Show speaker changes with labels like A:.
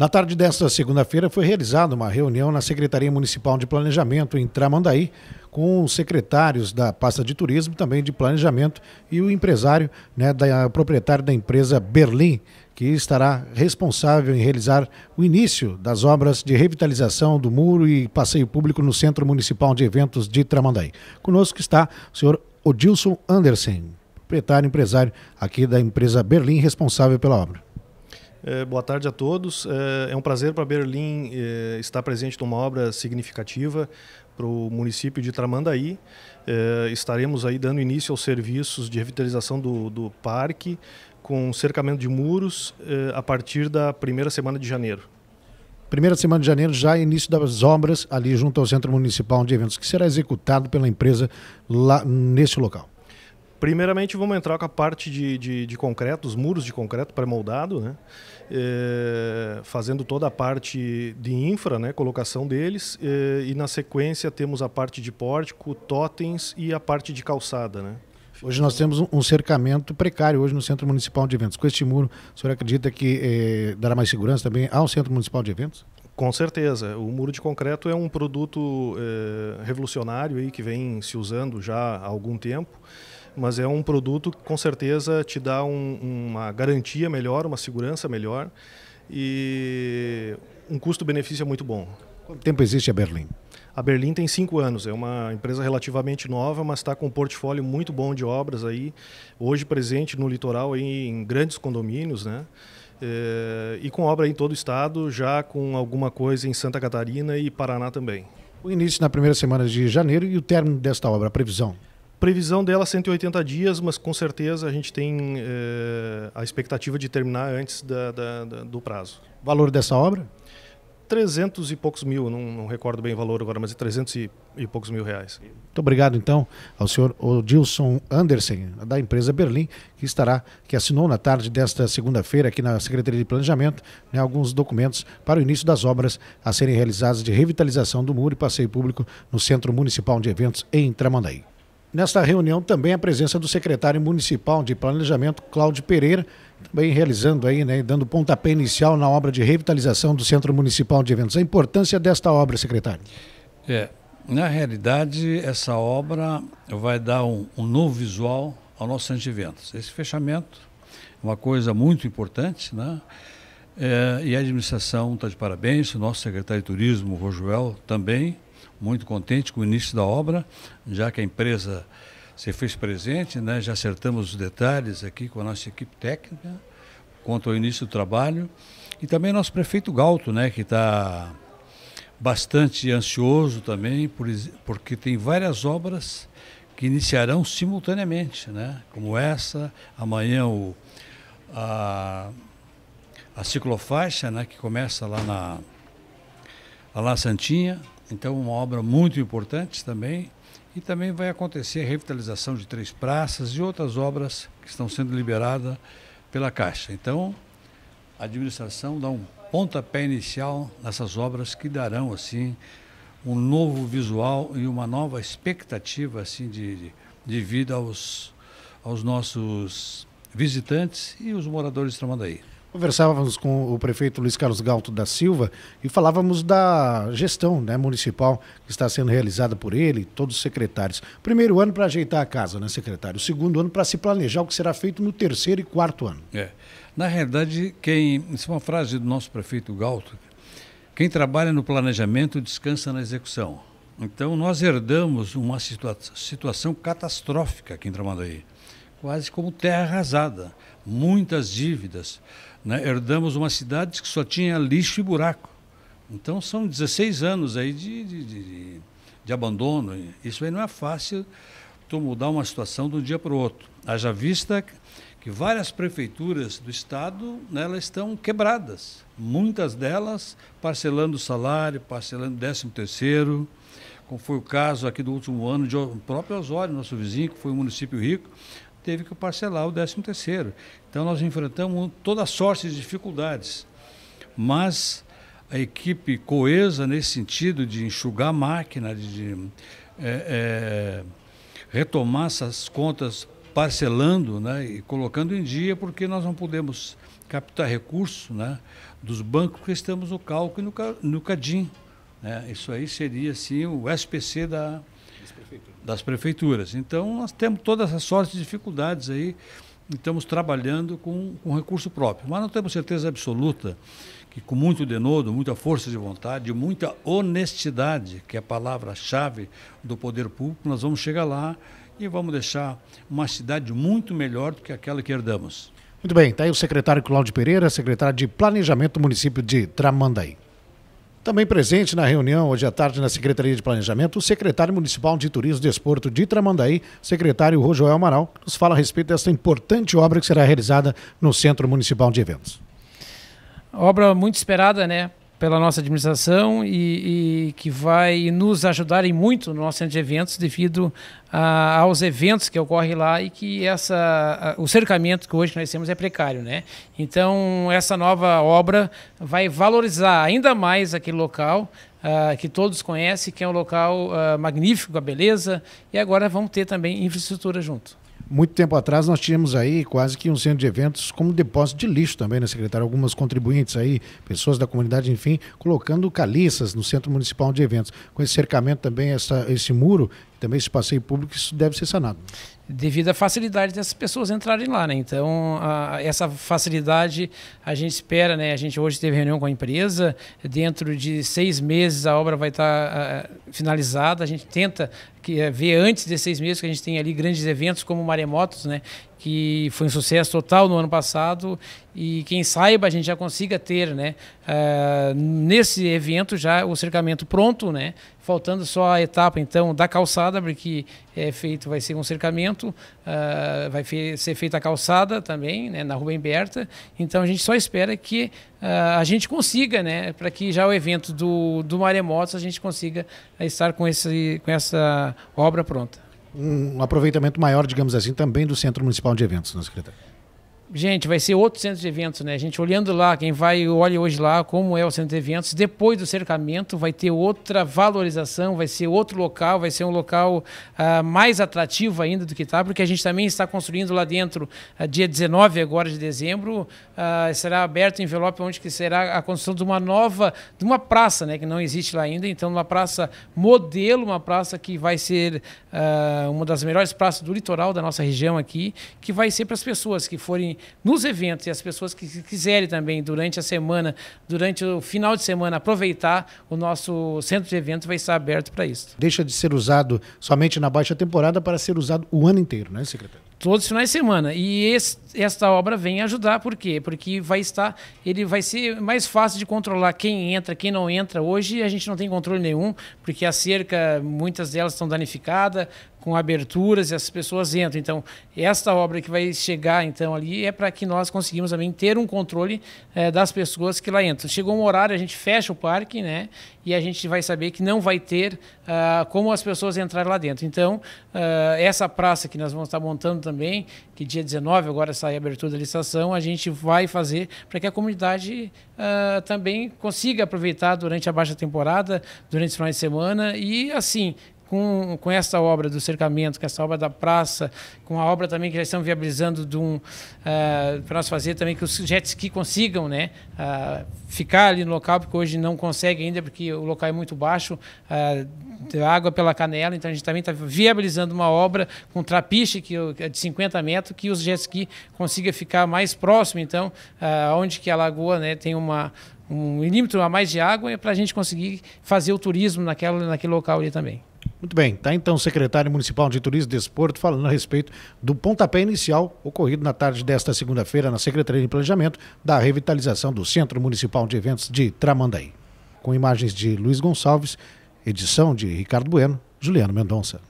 A: Na tarde desta segunda-feira foi realizada uma reunião na Secretaria Municipal de Planejamento em Tramandaí com os secretários da pasta de turismo, também de planejamento e o empresário, né, da proprietário da empresa Berlim, que estará responsável em realizar o início das obras de revitalização do muro e passeio público no Centro Municipal de Eventos de Tramandaí. Conosco está o senhor Odilson Andersen, proprietário e empresário aqui da empresa Berlim, responsável pela obra.
B: É, boa tarde a todos. É, é um prazer para Berlim é, estar presente numa obra significativa para o município de Tramandaí. É, estaremos aí dando início aos serviços de revitalização do, do parque com cercamento de muros é, a partir da primeira semana de janeiro.
A: Primeira semana de janeiro, já início das obras ali junto ao Centro Municipal de Eventos, que será executado pela empresa lá nesse local.
B: Primeiramente, vamos entrar com a parte de, de, de concreto, os muros de concreto pré-moldado, né? É, fazendo toda a parte de infra, né? colocação deles, é, e na sequência temos a parte de pórtico, totens e a parte de calçada. Né?
A: Hoje nós temos um cercamento precário hoje no Centro Municipal de Eventos. Com este muro, o senhor acredita que é, dará mais segurança também ao Centro Municipal de Eventos?
B: Com certeza. O muro de concreto é um produto revolucionário aí que vem se usando já há algum tempo mas é um produto que com certeza te dá um, uma garantia melhor, uma segurança melhor e um custo-benefício muito bom.
A: Quanto tempo existe a Berlim? A
B: Berlim tem cinco anos, é uma empresa relativamente nova, mas está com um portfólio muito bom de obras aí, hoje presente no litoral aí, em grandes condomínios, né? É, e com obra em todo o estado, já com alguma coisa em Santa Catarina e Paraná
A: também. O início na primeira semana de janeiro e o término desta obra, a previsão? Previsão
B: dela 180 dias, mas com certeza a gente tem eh, a expectativa de terminar antes da, da, da, do prazo. Valor dessa obra? 300 e poucos mil, não, não recordo bem o valor agora, mas é 300 e, e, poucos mil reais. Muito
A: obrigado então ao senhor Odilson Andersen, da empresa Berlim, que estará, que assinou na tarde desta segunda-feira aqui na Secretaria de Planejamento né, alguns documentos para o início das obras a serem realizadas de revitalização do muro e passeio público no Centro Municipal de Eventos em Tramandaí. Nesta reunião também a presença do secretário municipal de planejamento, Cláudio Pereira, também realizando aí, né, dando pontapé inicial na obra de revitalização do Centro Municipal de Eventos. A importância desta obra, secretário?
C: É, na realidade, essa obra vai dar um, um novo visual ao nosso centro de eventos. Esse fechamento é uma coisa muito importante, né? É, e a administração está de parabéns, o nosso secretário de Turismo, Rojuel, também muito contente com o início da obra, já que a empresa se fez presente, né? já acertamos os detalhes aqui com a nossa equipe técnica, quanto ao início do trabalho, e também nosso prefeito Galto, né? que está bastante ansioso também, por, porque tem várias obras que iniciarão simultaneamente, né? como essa, amanhã o, a, a ciclofaixa, né? que começa lá na Alá Santinha, então, uma obra muito importante também. E também vai acontecer a revitalização de três praças e outras obras que estão sendo liberadas pela Caixa. Então, a administração dá um pontapé inicial nessas obras que darão, assim, um novo visual e uma nova expectativa, assim, de, de vida aos, aos nossos visitantes e os moradores de Tramandaí.
A: Conversávamos com o prefeito Luiz Carlos Galto da Silva e falávamos da gestão né, municipal que está sendo realizada por ele, todos os secretários. Primeiro ano para ajeitar a casa, né, secretário? O segundo ano para se planejar o que será feito no terceiro e quarto ano.
C: É. Na realidade, quem. Isso é uma frase do nosso prefeito Galto. Quem trabalha no planejamento descansa na execução. Então, nós herdamos uma situa situação catastrófica aqui em Tramandaí quase como terra arrasada, muitas dívidas. Né? Herdamos uma cidade que só tinha lixo e buraco. Então são 16 anos aí de, de, de, de abandono. Isso aí não é fácil tu mudar uma situação de um dia para o outro. Haja vista que várias prefeituras do estado né, elas estão quebradas, muitas delas parcelando salário, parcelando décimo terceiro, como foi o caso aqui do último ano de próprio Osório, nosso vizinho, que foi um município rico, teve que parcelar o 13 terceiro. Então nós enfrentamos toda sorte de dificuldades. Mas a equipe coesa nesse sentido de enxugar a máquina, de, de é, é, retomar essas contas parcelando né, e colocando em dia, porque nós não podemos captar recursos né, dos bancos, que estamos no cálculo e no, no CADIM. Né? Isso aí seria assim, o SPC da, prefeituras. das prefeituras. Então, nós temos todas essas sortes de dificuldades aí, estamos trabalhando com, com recurso próprio. Mas não temos certeza absoluta que, com muito denodo, muita força de vontade, muita honestidade, que é a palavra-chave do poder público, nós vamos chegar lá e vamos deixar uma cidade muito melhor do que aquela que herdamos.
A: Muito bem, está aí o secretário Cláudio Pereira, secretário de Planejamento do município de Tramandaí. Também presente na reunião hoje à tarde na Secretaria de Planejamento, o secretário municipal de Turismo e Desporto de Tramandaí, secretário Rojoel Amaral, nos fala a respeito desta importante obra que será realizada no Centro Municipal de Eventos.
D: Obra muito esperada, né? pela nossa administração e, e, que vai nos ajudar em muito no nosso centro de eventos devido a, aos eventos que ocorrem lá e que essa, a, o cercamento que hoje nós temos é precário, né? Então essa nova obra vai valorizar ainda mais aquele local que todos conhecem, que é um local magnífico, a beleza, e agora vamos ter também infraestrutura junto.
A: Muito tempo atrás nós tínhamos aí quase que um centro de eventos como depósito de lixo também, né, secretário? Algumas contribuintes aí, pessoas da comunidade, enfim, colocando caliças no Centro Municipal de Eventos. Com esse cercamento também, essa, esse muro, também esse passeio público, isso deve ser sanado
D: devido à facilidade dessas pessoas entrarem lá, né? Então, a, essa facilidade a gente espera, né? A gente hoje teve reunião com a empresa, dentro de seis meses a obra vai estar tá, finalizada, a gente tenta que, é, ver antes de seis meses, que a gente tem ali grandes eventos como maremotos, né? que foi um sucesso total no ano passado e quem saiba a gente já consiga ter, né, uh, nesse evento já o cercamento pronto, né, faltando só a etapa então da calçada, porque é feito, vai ser um cercamento, uh, vai fe ser feita a calçada também, né, na Rua Emberta, então a gente só espera que uh, a gente consiga, né, para que já o evento do, do Maremotos a gente consiga estar com, esse, com essa obra pronta
A: um aproveitamento maior, digamos assim, também do Centro Municipal de Eventos, né, secretário?
D: gente, vai ser outro centro de eventos, né? A gente olhando lá, quem vai olha hoje lá como é o centro de eventos, depois do cercamento vai ter outra valorização, vai ser outro local, vai ser um local uh, mais atrativo ainda do que está, porque a gente também está construindo lá dentro, uh, dia 19 agora de dezembro, uh, será aberto o envelope onde que será a construção de uma nova, de uma praça, né? Que não existe lá ainda, então uma praça modelo, uma praça que vai ser uma das melhores praças do litoral da nossa região aqui, que vai ser para as pessoas que forem nos eventos e as pessoas que quiserem também durante a semana, durante o final de semana, aproveitar, o nosso centro de eventos vai estar aberto para isso.
A: Deixa de ser usado somente na baixa temporada para ser usado o ano inteiro,
D: né, secretário? Todos os finais de semana. E esse esta obra vem ajudar, por quê? Porque vai estar, ele vai ser mais fácil de controlar quem entra, quem não entra. Hoje a gente não tem controle nenhum, porque a cerca, muitas delas estão danificadas, com aberturas e as pessoas entram. Então, esta obra que vai chegar então ali é para que nós conseguimos também ter um controle eh, das pessoas que lá entram. Chegou um horário, a gente fecha o parque, né? E a gente vai saber que não vai ter ah, como as pessoas entrarem lá dentro. Então, ah, essa praça que nós vamos estar montando também, que dia 19 agora sair a abertura da licitação, a gente vai fazer para que a comunidade uh, também consiga aproveitar durante a baixa temporada, durante os finais de semana e, assim, com, com essa obra do cercamento, com essa obra da praça, com a obra também que já estão viabilizando uh, eh, para nós fazer também que os jet ski consigam né, uh, ficar ali no local, porque hoje não consegue ainda, porque o local é muito baixo, uh, água pela canela, então a gente também está viabilizando uma obra com trapiche que é de 50 metros, que os jet ski consiga ficar mais próximo, então, uh, onde que a lagoa né, tem uma um milímetro a mais de água é para a gente conseguir fazer o turismo naquela, naquele local ali também.
A: Muito bem, Está então o secretário municipal de Turismo e Desporto falando a respeito do pontapé inicial ocorrido na tarde desta segunda-feira na Secretaria de Planejamento da revitalização do Centro Municipal de Eventos de Tramandaí. Com imagens de Luiz Gonçalves, edição de Ricardo Bueno, Juliano Mendonça.